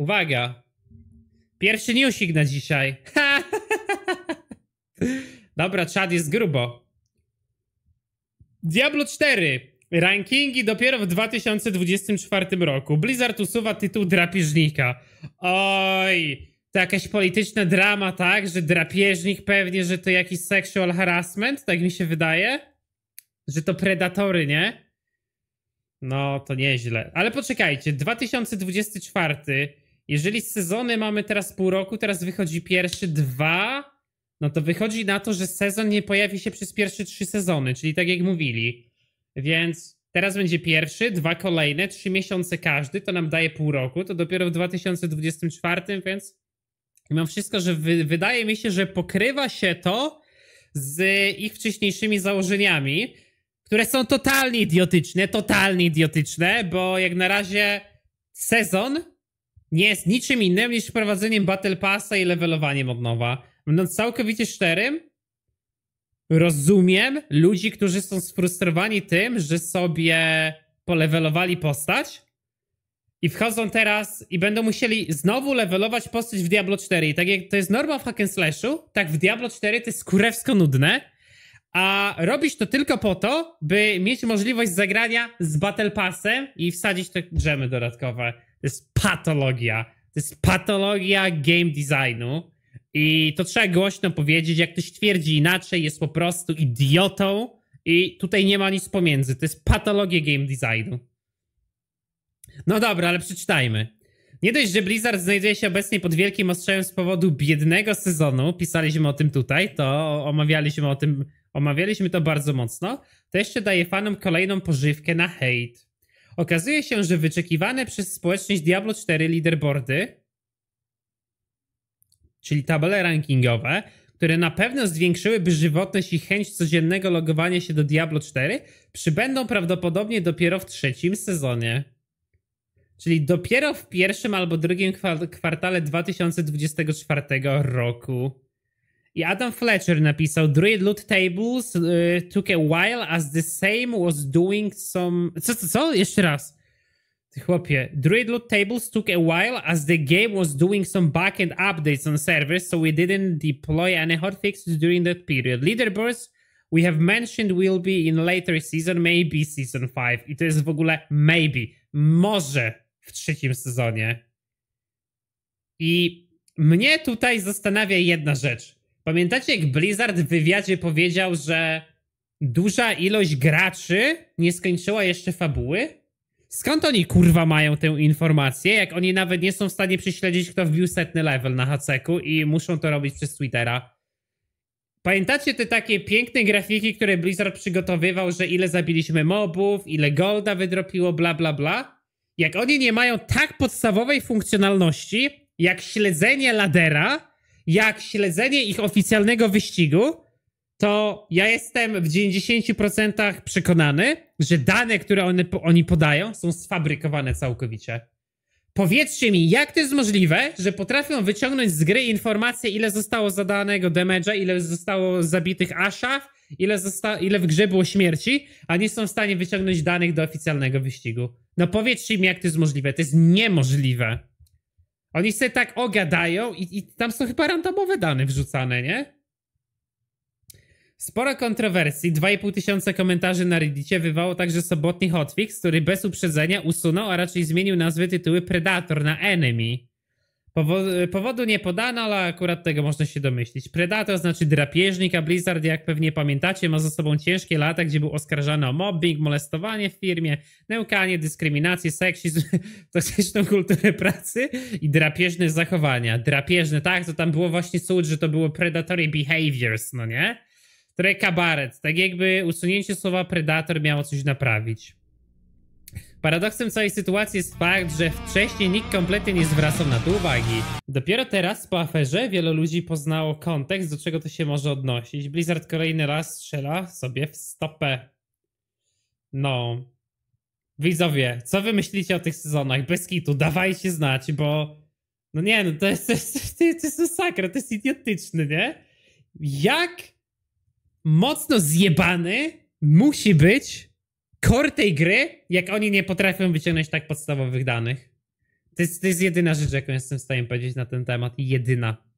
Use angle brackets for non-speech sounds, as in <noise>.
Uwaga. Pierwszy newsik na dzisiaj. <laughs> Dobra, czad jest grubo. Diablo 4. Rankingi dopiero w 2024 roku. Blizzard usuwa tytuł drapieżnika. Oj, to jakaś polityczna drama, tak? Że drapieżnik pewnie, że to jakiś sexual harassment, tak mi się wydaje? Że to predatory, nie? No, to nieźle. Ale poczekajcie, 2024 jeżeli sezony mamy teraz pół roku, teraz wychodzi pierwszy dwa, no to wychodzi na to, że sezon nie pojawi się przez pierwsze trzy sezony, czyli tak jak mówili. Więc teraz będzie pierwszy, dwa kolejne, trzy miesiące każdy, to nam daje pół roku, to dopiero w 2024, więc mam wszystko, że wy wydaje mi się, że pokrywa się to z ich wcześniejszymi założeniami, które są totalnie idiotyczne, totalnie idiotyczne, bo jak na razie sezon nie jest niczym innym niż wprowadzeniem Battle Passa i levelowaniem od nowa. Będąc całkowicie szczerym, rozumiem ludzi, którzy są sfrustrowani tym, że sobie polewelowali postać i wchodzą teraz i będą musieli znowu levelować postać w Diablo 4. I tak jak to jest norma w hack and slashu, tak w Diablo 4 to jest kurewsko nudne, a robisz to tylko po to, by mieć możliwość zagrania z Battle Passem i wsadzić te drzemy dodatkowe. To jest patologia. To jest patologia game designu. I to trzeba głośno powiedzieć, jak ktoś twierdzi inaczej, jest po prostu idiotą i tutaj nie ma nic pomiędzy. To jest patologia game designu. No dobra, ale przeczytajmy. Nie dość, że Blizzard znajduje się obecnie pod wielkim ostrzałem z powodu biednego sezonu, pisaliśmy o tym tutaj, to omawialiśmy o tym, omawialiśmy to bardzo mocno, to jeszcze daje fanom kolejną pożywkę na hate. Okazuje się, że wyczekiwane przez społeczność Diablo 4 leaderboardy, czyli tabele rankingowe, które na pewno zwiększyłyby żywotność i chęć codziennego logowania się do Diablo 4, przybędą prawdopodobnie dopiero w trzecim sezonie. Czyli dopiero w pierwszym albo drugim kwartale 2024 roku. I Adam Fletcher napisał: Druid Loot Tables uh, took a while as the same was doing some. Co, co, co? Jeszcze raz. chłopie. Druid Loot Tables took a while as the game was doing some backend updates on servers, so we didn't deploy any hotfixes during that period. Leaderboards we have mentioned will be in later season, maybe season 5. I to jest w ogóle maybe. Może w trzecim sezonie. I mnie tutaj zastanawia jedna rzecz. Pamiętacie, jak Blizzard w wywiadzie powiedział, że duża ilość graczy nie skończyła jeszcze fabuły? Skąd oni kurwa mają tę informację, jak oni nawet nie są w stanie prześledzić, kto wbił setny level na haceku i muszą to robić przez Twittera? Pamiętacie te takie piękne grafiki, które Blizzard przygotowywał, że ile zabiliśmy mobów, ile golda wydropiło, bla bla bla? Jak oni nie mają tak podstawowej funkcjonalności, jak śledzenie ladera, jak śledzenie ich oficjalnego wyścigu, to ja jestem w 90% przekonany, że dane, które one, oni podają, są sfabrykowane całkowicie. Powiedzcie mi, jak to jest możliwe, że potrafią wyciągnąć z gry informacje, ile zostało zadanego damage'a, ile zostało zabitych ashaw, ile, zosta- ile w grze było śmierci, a nie są w stanie wyciągnąć danych do oficjalnego wyścigu. No powiedzcie mi, jak to jest możliwe. To jest niemożliwe. Oni sobie tak ogadają i, i tam są chyba randomowe dane wrzucane, nie? Sporo kontrowersji, 2,5 tysiąca komentarzy na Reddicie wywało także sobotni hotfix, który bez uprzedzenia usunął, a raczej zmienił nazwy tytuły Predator na Enemy powodu nie podano, ale akurat tego można się domyślić. Predator znaczy drapieżnik, a Blizzard, jak pewnie pamiętacie, ma za sobą ciężkie lata, gdzie był oskarżany o mobbing, molestowanie w firmie, nękanie, dyskryminację, seksizm, <laughs> toksyczną kulturę pracy i drapieżne zachowania. Drapieżne, tak, to tam było właśnie cud, że to było predatory behaviors, no nie? Które kabaret, tak jakby usunięcie słowa predator miało coś naprawić. Paradoksem całej sytuacji jest fakt, że wcześniej nikt kompletnie nie zwracał na to uwagi. Dopiero teraz, po aferze, wielu ludzi poznało kontekst, do czego to się może odnosić. Blizzard kolejny raz strzela sobie w stopę. No. Widzowie, co wy myślicie o tych sezonach? Bez kitu, dawajcie znać, bo... No nie, no to jest, <laughs> to jest, to jest to jest idiotyczny, nie? Jak mocno zjebany musi być core tej gry, jak oni nie potrafią wyciągnąć tak podstawowych danych. To jest, to jest jedyna rzecz, jaką jestem w stanie powiedzieć na ten temat. Jedyna.